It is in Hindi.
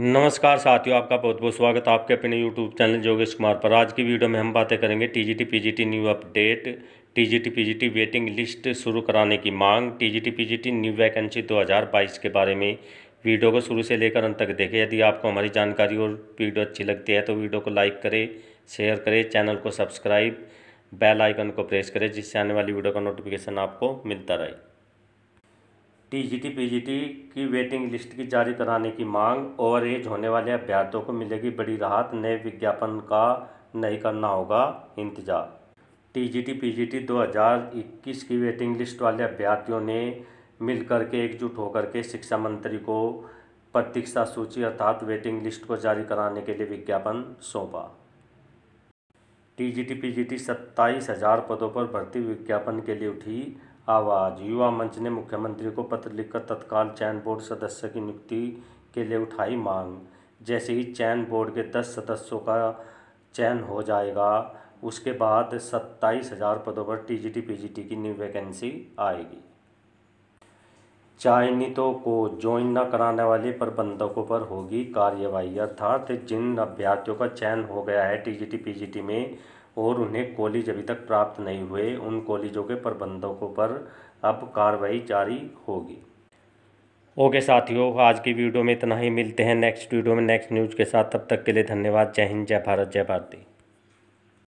नमस्कार साथियों आपका बहुत बहुत स्वागत है आपके अपने यूट्यूब चैनल योगेश कुमार पर आज की वीडियो में हम बातें करेंगे TGT PGT new update TGT PGT waiting list शुरू कराने की मांग टीजीटी पीजीटी न्यू वैकेंसी 2022 के बारे में वीडियो को शुरू से लेकर अंत तक देखें यदि आपको हमारी जानकारी और वीडियो अच्छी लगती है तो वीडियो को लाइक करें शेयर करें चैनल को सब्सक्राइब बेल आइकन को प्रेस करें जिससे आने वाली वीडियो का नोटिफिकेशन आपको मिलता रहे टीजीटी पीजीटी की वेटिंग लिस्ट की जारी कराने की मांग ओवर एज होने वाले अभ्यर्थियों को मिलेगी बड़ी राहत नए विज्ञापन का नहीं करना होगा इंतजार टीजीटी पीजीटी 2021 की वेटिंग लिस्ट वाले अभ्यर्थियों ने मिलकर के एकजुट होकर के शिक्षा मंत्री को प्रतीक्षा सूची अर्थात वेटिंग लिस्ट को जारी कराने के लिए विज्ञापन सौंपा टीजीटी पीजीटी सत्ताईस हजार पदों पर भर्ती विज्ञापन के लिए उठी आवाज युवा मंच ने मुख्यमंत्री को पत्र लिखकर तत्काल चयन बोर्ड सदस्य की नियुक्ति के लिए उठाई मांग जैसे ही चयन बोर्ड के दस सदस्यों का चयन हो जाएगा उसके बाद सत्ताईस हज़ार पदों पर टीजीटी पीजीटी की न्यू वैकेंसी आएगी चयनितों को ज्वाइन न कराने वाले प्रबंधकों पर होगी कार्यवाही अर्थात जिन अभ्यर्थियों का चयन हो गया है टीजीटी पीजीटी में और उन्हें कॉलेज अभी तक प्राप्त नहीं हुए उन कॉलेजों के प्रबंधकों पर अब कार्रवाई जारी होगी ओके साथियों आज की वीडियो में इतना ही मिलते हैं नेक्स्ट वीडियो में नेक्स्ट न्यूज़ के साथ तब तक के लिए धन्यवाद जय हिंद जय भारत जय भारती